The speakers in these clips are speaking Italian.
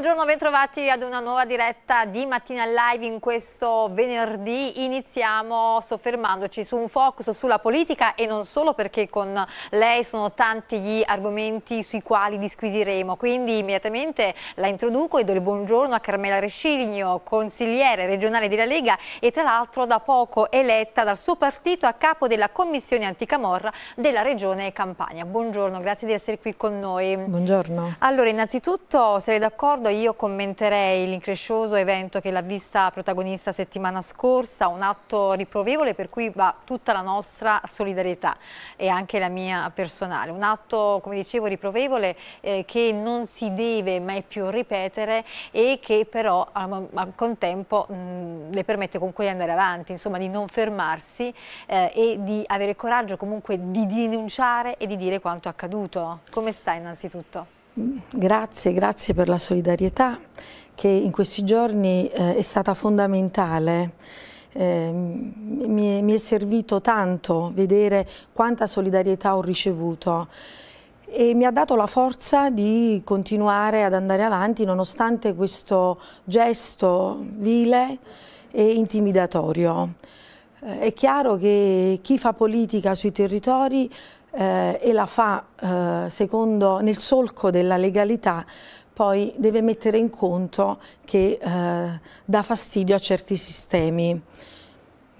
Buongiorno, bentrovati ad una nuova diretta di Mattina Live in questo venerdì. Iniziamo soffermandoci su un focus sulla politica e non solo perché con lei sono tanti gli argomenti sui quali disquisiremo. Quindi immediatamente la introduco e do il buongiorno a Carmela Rescigno, consigliere regionale della Lega e tra l'altro da poco eletta dal suo partito a capo della commissione anticamorra della regione Campania. Buongiorno, grazie di essere qui con noi. Buongiorno. Allora, innanzitutto sarei d'accordo io commenterei l'increscioso evento che l'ha vista protagonista settimana scorsa, un atto riprovevole per cui va tutta la nostra solidarietà e anche la mia personale. Un atto, come dicevo, riprovevole eh, che non si deve mai più ripetere e che però al, al contempo mh, mm, le permette comunque di andare avanti, insomma di non fermarsi eh, e di avere coraggio comunque di denunciare e di dire quanto accaduto. Come sta innanzitutto? Grazie, grazie per la solidarietà che in questi giorni eh, è stata fondamentale. Eh, mi, è, mi, è, servito tanto vedere quanta solidarietà ho ricevuto e mi ha dato la forza di continuare ad andare avanti nonostante questo gesto vile e intimidatorio. Eh, è chiaro che chi fa politica sui territori eh, e la fa eh, secondo, nel solco della legalità poi deve mettere in conto che eh, dà fastidio a certi sistemi.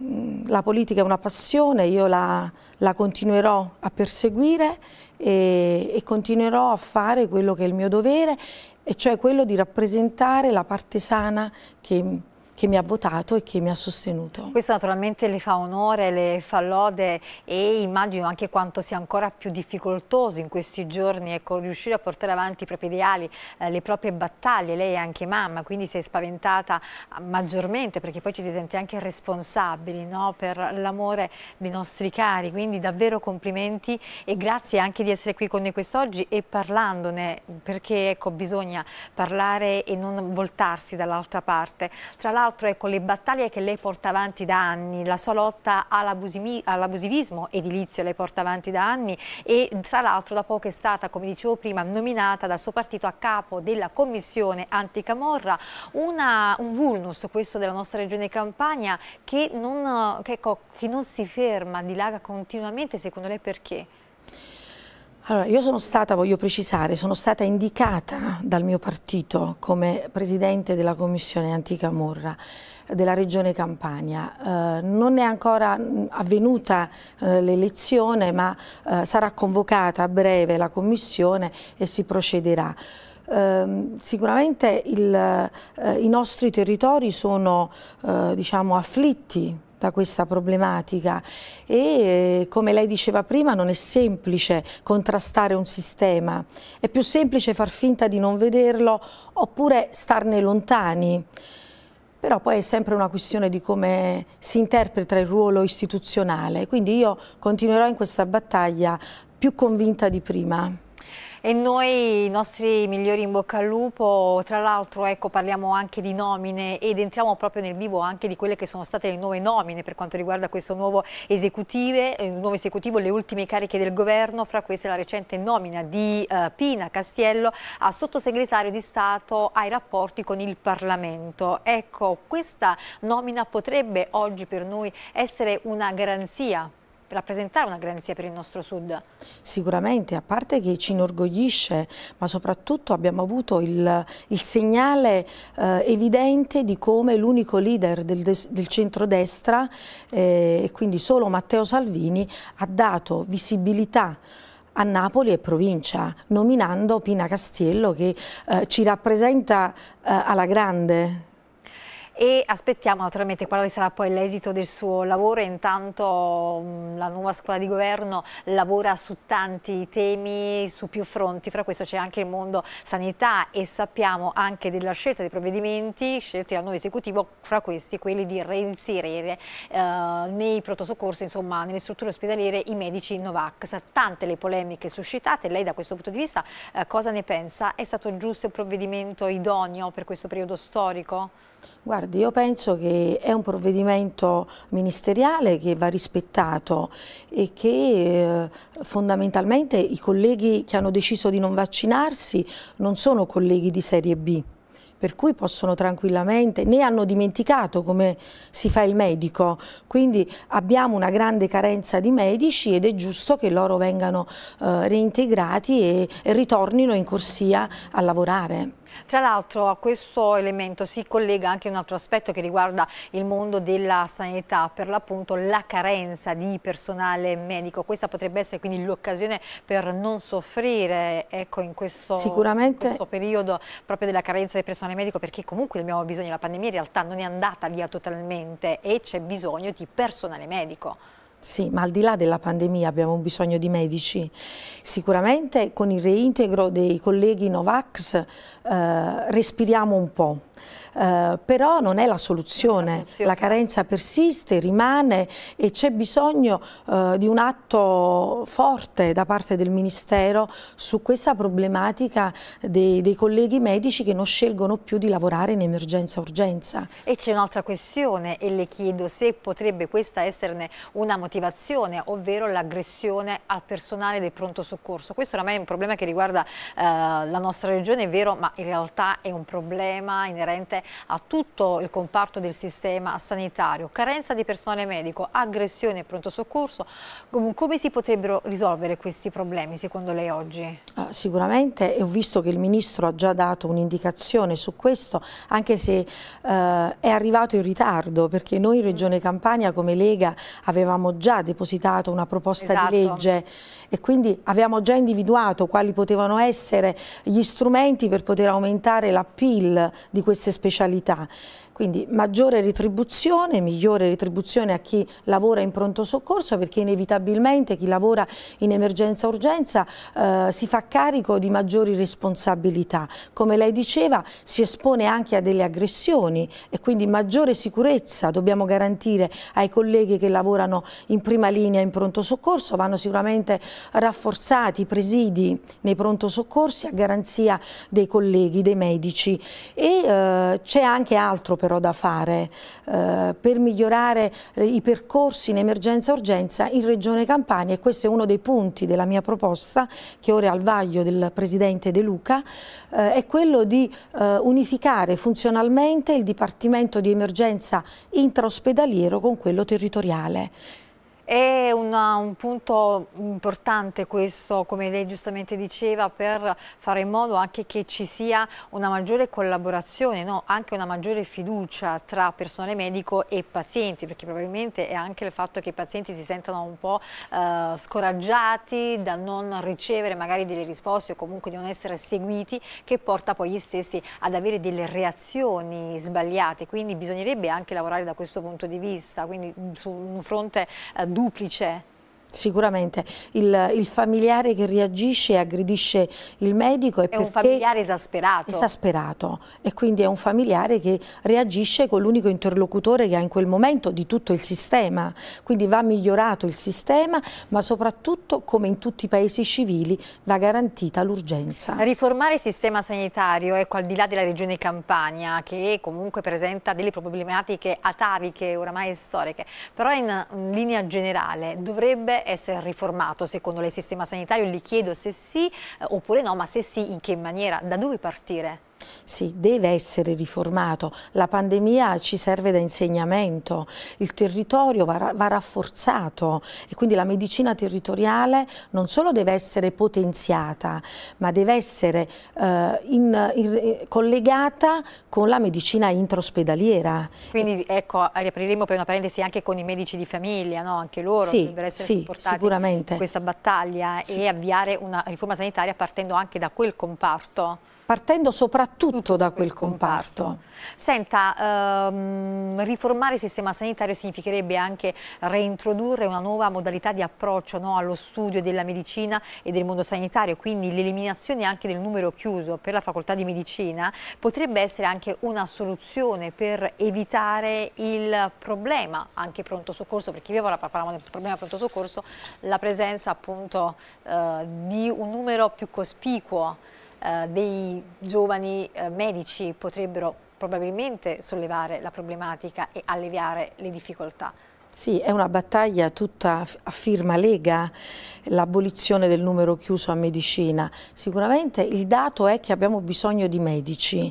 Mm, la politica è una passione, io la, la continuerò a perseguire e, e continuerò a fare quello che è il mio dovere e cioè quello di rappresentare la parte sana che che mi ha votato e che mi ha sostenuto. Questo naturalmente le fa onore, le fa lode e immagino anche quanto sia ancora più difficoltoso in questi giorni ecco, riuscire a portare avanti i propri ideali, eh, le proprie battaglie. Lei è anche mamma, quindi si è spaventata ah, maggiormente perché poi ci si sente anche responsabili no? per l'amore dei nostri cari. Quindi davvero complimenti e grazie anche di essere qui con noi quest'oggi e parlandone perché ecco, bisogna parlare e non voltarsi dall'altra parte. Tra l'altro l'altro ecco, le battaglie che lei porta avanti da anni, la sua lotta all'abusivismo edilizio lei porta avanti da anni e tra l'altro da poco è stata, come dicevo prima, nominata dal suo partito a capo della commissione anticamorra, Una, un vulnus questo della nostra regione Campania che non, che, ecco, che non si ferma, dilaga continuamente, secondo lei perché? Allora, io sono stata, voglio precisare, sono stata indicata dal mio partito come presidente della commissione antica Morra della regione Campania. Eh, non è ancora avvenuta eh, l'elezione ma eh, sarà convocata a breve la commissione e si procederà. Ehm, sicuramente il, eh, i nostri territori sono eh, diciamo, afflitti da questa problematica e eh, come lei diceva prima non è semplice contrastare un sistema, è più semplice far finta di non vederlo oppure starne lontani. Però poi è sempre una questione di come si interpreta il ruolo istituzionale, quindi io continuerò in questa battaglia più convinta di prima. E noi i nostri migliori in bocca al lupo, tra l'altro ecco, parliamo anche di nomine ed entriamo proprio nel vivo anche di quelle che sono state le nuove nomine per quanto riguarda questo nuovo, eh, nuovo esecutivo, le ultime cariche del governo, fra queste la recente nomina di eh, Pina Castiello a sottosegretario di Stato ai rapporti con il Parlamento. Ecco, questa nomina potrebbe oggi per noi essere una garanzia rappresentare una garanzia per il nostro Sud. Sicuramente, a parte che ci inorgoglisce, ma soprattutto abbiamo avuto il, il segnale eh, evidente di come l'unico leader del, del centrodestra, eh, quindi solo Matteo Salvini, ha dato visibilità a Napoli e provincia, nominando Pina Castiello che eh, ci rappresenta eh, alla grande e aspettiamo naturalmente quale sarà poi l'esito del suo lavoro. Intanto mm, la nuova scuola di governo lavora su tanti temi, su più fronti, fra questo c'è anche il mondo sanità e sappiamo anche della scelta dei provvedimenti scelti dal nuovo esecutivo, fra questi quelli di reinserire eh, nei protosoccorsi, insomma nelle strutture ospedaliere i medici Novax. Tante le polemiche suscitate, lei da questo punto di vista eh, cosa ne pensa? È stato giusto il provvedimento idoneo per questo periodo storico? Guardi, io penso che è un provvedimento ministeriale che va rispettato e che eh, fondamentalmente i colleghi che hanno deciso di non vaccinarsi non sono colleghi di serie B per cui possono tranquillamente, ne hanno dimenticato come si fa il medico, quindi abbiamo una grande carenza di medici ed è giusto che loro vengano eh, reintegrati e, e ritornino in corsia a lavorare. Tra l'altro a questo elemento si collega anche un altro aspetto che riguarda il mondo della sanità, per l'appunto la carenza di personale medico. Questa potrebbe essere quindi l'occasione per non soffrire ecco, in, questo, in, questo, periodo proprio della carenza di personale medico perché comunque abbiamo bisogno, la pandemia in realtà non è andata via totalmente e c'è bisogno di personale medico. Sì, ma al di là della pandemia abbiamo bisogno di medici. Sicuramente con il reintegro dei colleghi Novax eh, respiriamo un po'. Eh, però non è la soluzione, è la carenza persiste, rimane e c'è bisogno eh, di un atto forte da parte del Ministero su questa problematica dei, dei colleghi medici che non scelgono più di lavorare in emergenza-urgenza. E c'è un'altra questione e le chiedo se potrebbe questa esserne una motivazione, ovvero l'aggressione al personale del pronto soccorso. Questo oramai è un problema che riguarda eh, la nostra regione, è vero, ma in realtà è un problema inerente a tutto il comparto del sistema sanitario, carenza di personale medico, aggressione e pronto soccorso, come si potrebbero risolvere questi problemi secondo lei oggi? Ah, sicuramente ho visto che il Ministro ha già dato un'indicazione su questo, anche se eh, è arrivato in ritardo, perché noi in Regione Campania come Lega avevamo già depositato una proposta esatto. di legge e quindi abbiamo già individuato quali potevano essere gli strumenti per poter aumentare l'appeal di queste specialità. Quindi maggiore retribuzione, migliore retribuzione a chi lavora in pronto soccorso perché inevitabilmente chi lavora in emergenza-urgenza eh, si fa carico di maggiori responsabilità. Come lei diceva si espone anche a delle aggressioni e quindi maggiore sicurezza dobbiamo garantire ai colleghi che lavorano in prima linea in pronto soccorso, vanno sicuramente rafforzati i presidi nei pronto soccorsi a garanzia dei colleghi, dei medici e eh, c'è anche altro per però da fare eh, per migliorare eh, i percorsi in emergenza-urgenza in Regione Campania e questo è uno dei punti della mia proposta che ora è al vaglio del Presidente De Luca, eh, è quello di eh, unificare funzionalmente il Dipartimento di Emergenza intraospedaliero con quello territoriale. È un una, un punto importante questo, come lei giustamente diceva, per fare in modo anche che ci sia una maggiore collaborazione, no? anche una maggiore fiducia tra personale medico e pazienti, perché probabilmente è anche il fatto che i pazienti si sentano un po' eh, scoraggiati da non ricevere magari delle risposte o comunque di non essere seguiti, che porta poi gli stessi ad avere delle reazioni sbagliate, quindi bisognerebbe anche lavorare da questo punto di vista, quindi su un fronte eh, duplice. Sicuramente, il, il, familiare che reagisce e aggredisce il medico è, è un familiare esasperato. Esasperato e quindi è un familiare che reagisce con l'unico interlocutore che ha in quel momento di tutto il sistema, quindi va migliorato il sistema ma soprattutto come in tutti i paesi civili va garantita l'urgenza. Riformare il sistema sanitario, ecco al di là della regione Campania che comunque presenta delle problematiche ataviche oramai storiche, però in linea generale dovrebbe essere riformato secondo lei il sistema sanitario? Gli chiedo se sì eh, oppure no, ma se sì in che maniera, da dove partire? sì, deve essere riformato. La pandemia ci serve da insegnamento, il territorio va, va rafforzato e quindi la medicina territoriale non solo deve essere potenziata, ma deve essere eh, in, in, collegata con la medicina intraospedaliera. Quindi ecco, riapriremo per una parentesi anche con i medici di famiglia, no? anche loro sì, dovrebbero essere sì, supportati in questa battaglia sì. e avviare una riforma sanitaria partendo anche da quel comparto partendo soprattutto da quel comparto. Senta, ehm, riformare il sistema sanitario significherebbe anche reintrodurre una nuova modalità di approccio no, allo studio della medicina e del mondo sanitario, quindi l'eliminazione anche del numero chiuso per la facoltà di medicina potrebbe essere anche una soluzione per evitare il problema, anche pronto soccorso, perché io parlavamo del problema pronto soccorso, la presenza appunto eh, di un numero più cospicuo eh, dei giovani eh, medici potrebbero probabilmente sollevare la problematica e alleviare le difficoltà. Sì, è una battaglia tutta a firma Lega, l'abolizione del numero chiuso a medicina. Sicuramente il dato è che abbiamo bisogno di medici,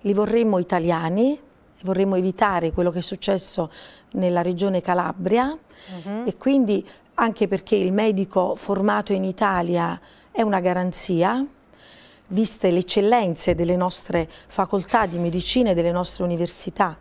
li vorremmo italiani, vorremmo evitare quello che è successo nella regione Calabria uh mhm. -huh. e quindi anche perché il medico formato in Italia è una garanzia, viste le eccellenze delle nostre facoltà di medicina e delle nostre università.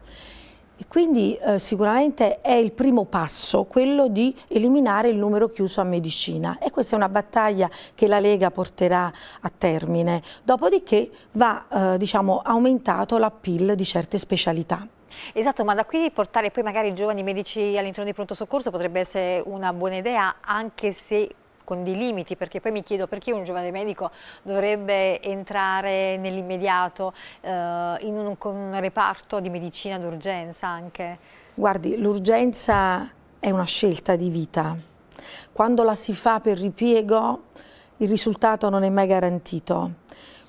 E quindi eh, sicuramente è il primo passo quello di eliminare il numero chiuso a medicina e questa è una battaglia che la Lega porterà a termine. Dopodiché va eh, diciamo, aumentato l'appeal di certe specialità. Esatto, ma da qui portare poi magari i giovani medici all'interno di pronto soccorso potrebbe essere una buona idea anche se con dei limiti, perché poi mi chiedo perché un giovane medico dovrebbe entrare nell'immediato eh, in un, un reparto di medicina d'urgenza anche? Guardi, l'urgenza è una scelta di vita. Quando la si fa per ripiego, il risultato non è mai garantito.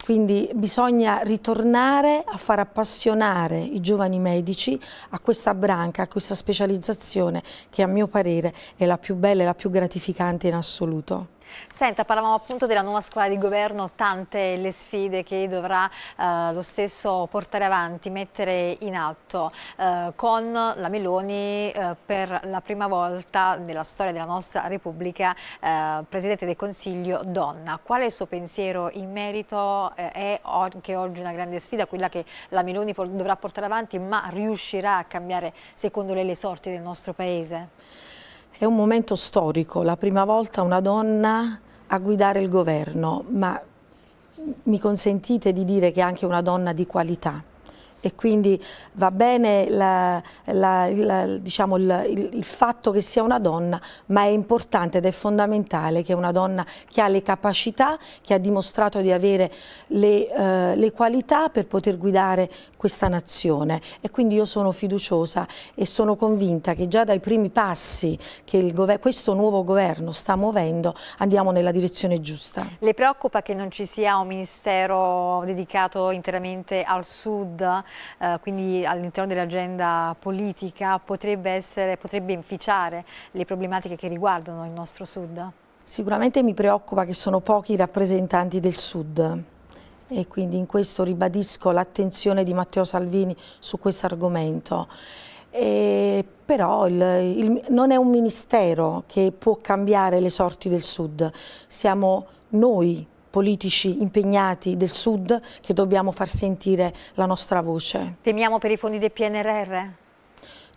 Quindi bisogna ritornare a far appassionare i giovani medici a questa branca, a questa specializzazione che a mio parere è la più bella e la più gratificante in assoluto. Senta, parlavamo appunto della nuova squadra di governo, tante le sfide che dovrà eh, lo stesso portare avanti, mettere in atto eh, con la Meloni eh, per la prima volta nella storia della nostra Repubblica eh, Presidente del Consiglio donna. Qual è il suo pensiero in merito? Eh, è anche oggi una grande sfida quella che la Meloni dovrà portare avanti, ma riuscirà a cambiare secondo lei le sorti del nostro Paese? È un momento storico, la prima volta una donna a guidare il governo, ma mi consentite di dire che è anche una donna di qualità e quindi va bene la, la, la, diciamo il, il, il, fatto che sia una donna, ma è importante ed è fondamentale che una donna che ha le capacità, che ha dimostrato di avere le, eh, le qualità per poter guidare questa nazione e quindi io sono fiduciosa e sono convinta che già dai primi passi che questo nuovo governo sta muovendo andiamo nella direzione giusta. Le preoccupa che non ci sia un ministero dedicato interamente al sud? eh, quindi all'interno dell'agenda politica potrebbe, essere, potrebbe inficiare le problematiche che riguardano il nostro Sud? Sicuramente mi preoccupa che sono pochi i rappresentanti del Sud e quindi in questo ribadisco l'attenzione di Matteo Salvini su questo argomento. E però il, il, non è un ministero che può cambiare le sorti del Sud, siamo noi politici impegnati del Sud che dobbiamo far sentire la nostra voce. Temiamo per i fondi del PNRR?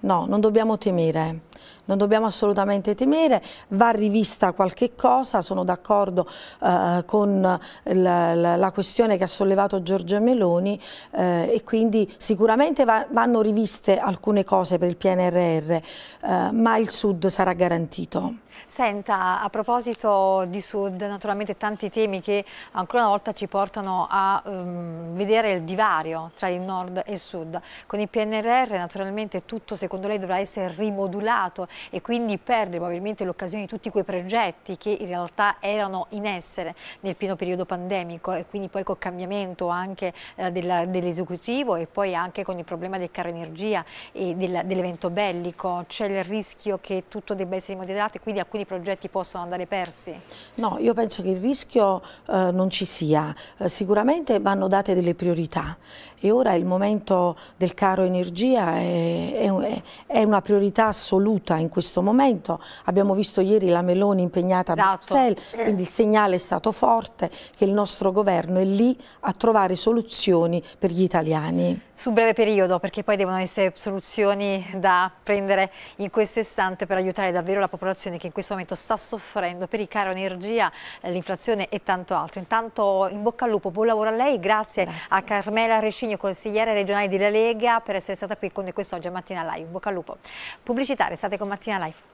No, non dobbiamo temere non dobbiamo assolutamente temere, va rivista qualche cosa, sono d'accordo eh, con la, la, la, questione che ha sollevato Giorgio Meloni eh, e quindi sicuramente va, vanno riviste alcune cose per il PNRR, eh, ma il Sud sarà garantito. Senta, a proposito di Sud, naturalmente tanti temi che ancora una volta ci portano a um, vedere il divario tra il Nord e il Sud. Con il PNRR naturalmente tutto secondo lei dovrà essere rimodulato, e quindi perdere probabilmente l'occasione di tutti quei progetti che in realtà erano in essere nel pieno periodo pandemico e quindi poi col cambiamento anche eh, dell'esecutivo dell e poi anche con il problema del caro energia e del, dell'evento bellico, c'è il rischio che tutto debba essere modellato e quindi alcuni progetti possono andare persi? No, io penso che il rischio eh, non ci sia, eh, sicuramente vanno date delle priorità e ora il momento del caro energia è, è, è una priorità assoluta in questo momento. Abbiamo visto ieri la Meloni impegnata esatto. a Bruxelles, quindi il segnale è stato forte che il nostro governo è lì a trovare soluzioni per gli italiani. Su breve periodo, perché poi devono essere soluzioni da prendere in questo istante per aiutare davvero la popolazione che in questo momento sta soffrendo per i caro energia, eh, l'inflazione e tanto altro. Intanto in bocca al lupo, buon lavoro a lei, grazie, grazie. a Carmela Rescigno, consigliere regionale della Lega, per essere stata qui con noi quest'oggi a Mattina Live. In bocca al lupo. Pubblicitaria, state con मचिया लाइफ